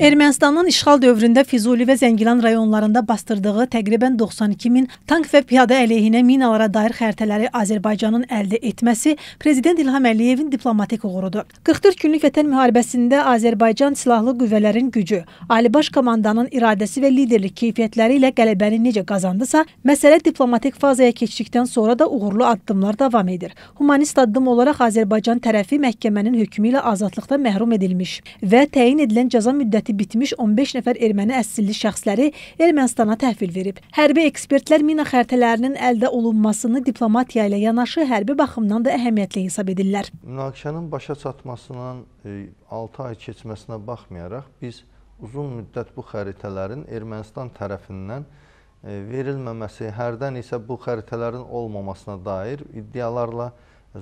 Ermənistanın işğal dövründə Füzuli və Zəngilan rayonlarında bastırdığı təqribən 92 min tank və piyada əleyhinə minalara dair xəritələri Azərbaycanın əldə etməsi Prezident İlham Əliyevin diplomatik uğurudur. 44 günlük vətən müharibəsində Azərbaycan silahlı qüvvələrin gücü, Ali Baş Komandanın iradəsi və liderlik keyfiyyətləri ilə qələbəni necə qazandısa, məsələ diplomatik fazaya keçdikdən sonra da uğurlu addımlar davam edir. Humanist addım olaraq Azərbaycan tərəfi məhkəmənin hökmü ilə azadlıqdan məhrum edilmiş və təyin edilən cəza müddətində müddəti bitmiş 15 nəfər erməni əsilli şəxsləri Ermənistana təhvil verib. Hərbi ekspertlər mina xəritələrinin əldə olunmasını diplomatiya ilə yanaşı hərbi baxımdan da əhəmiyyətli hesab edirlər. Münaqişənin başa çatmasından 6 e, ay keçməsinə baxmayaraq biz uzun müddət bu xəritələrin Ermənistan tərəfindən e, verilməməsi, hərdən isə bu xəritələrin olmamasına dair iddialarla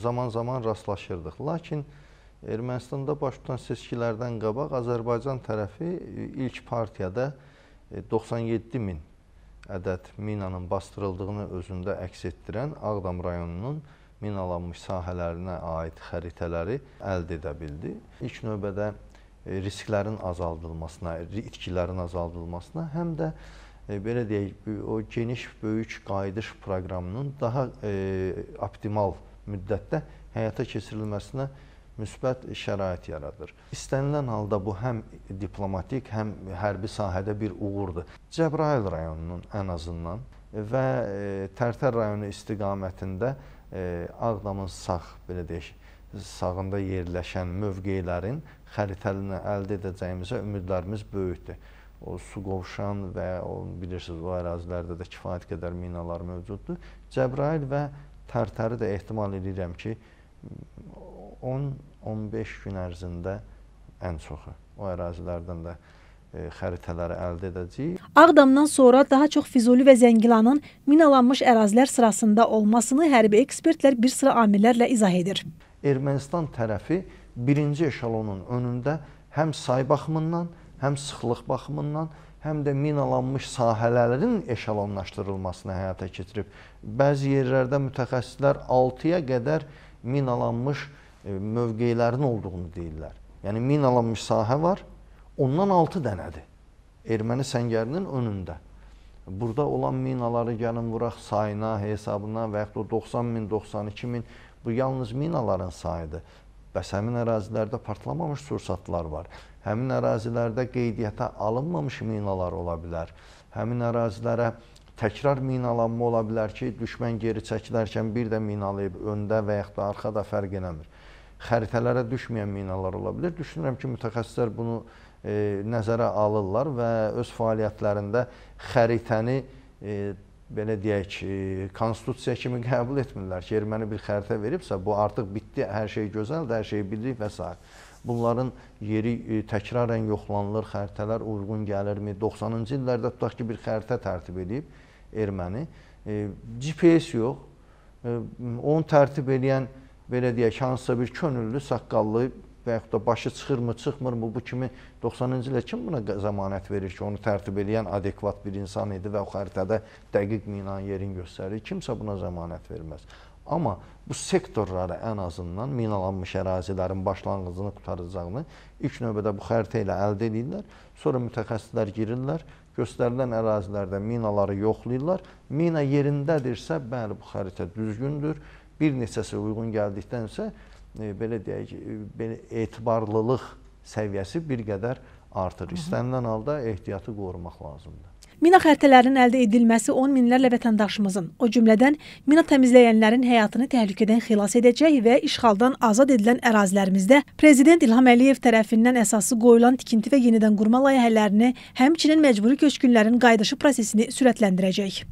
zaman-zaman rastlaşırdıq. Lakin bu Ermənistanda baş tutan seçkilərdən qabaq Azərbaycan tərəfi e, ilk partiyada 97 e, min ədəd minanın bastırıldığını özündə əks etdirən Ağdam rayonunun minalanmış sahələrinə aid xəritələri əldə edə bildi. İlk növbədə e, risklərin azaldılmasına, itkilərin azaldılmasına, həm də belə deyək, o geniş böyük qayıdış proqramının daha optimal müddətdə həyata keçirilməsinə müsbət şərait yaradır. İstənilən halda bu həm diplomatik, həm hərbi sahədə bir uğurdur. Cəbrayıl rayonunun ən azından və e, Tərtər rayonu istiqamətində e, Ağdamın sağ, belə deyək, sağında yerləşən mövqelərin xəritəlinə əldə edəcəyimizə ümidlərimiz böyükdür. O su qovşan və o bilirsiniz o ərazilərdə də kifayət qədər minalar mövcuddur. Cəbrayil və Tərtəri də ehtimal edirəm ki, 10-15 gün ərzində ən çoxu o ərazilərdən də Ə, e, xəritələri əldə edəcəyik. Ağdamdan sonra daha çox Füzuli və Zəngilanın minalanmış ərazilər sırasında olmasını hərbi ekspertlər bir sıra amillərlə izah edir. Ermənistan tərəfi birinci eşalonun önündə həm say baxımından, həm sıxlıq baxımından, həm də minalanmış sahələrin eşalonlaşdırılmasını həyata keçirib. Bəzi yerlərdə mütəxəssislər 6-ya qədər minalanmış sahələrin E, mövqeylərinin olduğunu deyirlər. Yəni minalanmış sahə var. Ondan 6 dənədir. Erməni səngərinin önündə. Burada olan minaları gəlin vuraq sayına, hesabına və yaxud da 90 min, 92 min bu yalnız minaların sayıdır. Bəs həmin ərazilərdə partlamamış sursatlar var. Həmin ərazilərdə qeydiyyata alınmamış minalar ola bilər. Həmin ərazilərə təkrar minalanma ola bilər ki, düşmən geri çəkilərkən bir də minalayıb öndə və yaxud da arxada fərq eləmir xəritələrə düşməyən minalar ola bilər. Düşünürəm ki, mütəxəssislər bunu e, nəzərə alırlar və öz fəaliyyətlərində xəritəni e, belə deyək, e, konstitusiya kimi qəbul etmirlər ki, erməni bir xəritə veribsə, bu artıq bitdi, hər şey gözəldir, hər şeyi bilirik və s. Bunların yeri e, təkrarən yoxlanılır, xəritələr uyğun gəlirmi? 90-cı illərdə tutaq ki, bir xəritə tərtib edib erməni. E, GPS yox, e, onu tərtib edən e, belə deyək, hansısa bir könüllü saqqallı və yaxud da başı çıxırmı, çıxmırmı bu kimi 90-cı ilə kim buna zəmanət verir ki, onu tərtib edən adekvat bir insan idi və o xəritədə dəqiq minanın yerini göstərir. Kimsə buna zəmanət verməz. Amma bu sektorlara ən azından minalanmış ərazilərin başlanğıcını qutaracağını ilk növbədə bu xəritə ilə əldə edirlər. Sonra mütəxəssislər girirlər, göstərilən ərazilərdə minaları yoxlayırlar. Mina yerindədirsə, bəli bu xəritə düzgündür bir neçəsi uyğun gəldikdən isə e, belə deyək, e, belə etibarlılıq səviyyəsi bir qədər artır. İstənilən halda ehtiyatı qorumaq lazımdır. Mina xəritələrinin əldə edilməsi 10 minlərlə vətəndaşımızın, o cümlədən mina təmizləyənlərin həyatını təhlükədən xilas edəcək və işğaldan azad edilən ərazilərimizdə prezident İlham Əliyev tərəfindən əsası qoyulan tikinti və yenidən qurma layihələrini, həmçinin məcburi köçkünlərin qayıdışı prosesini sürətləndirəcək.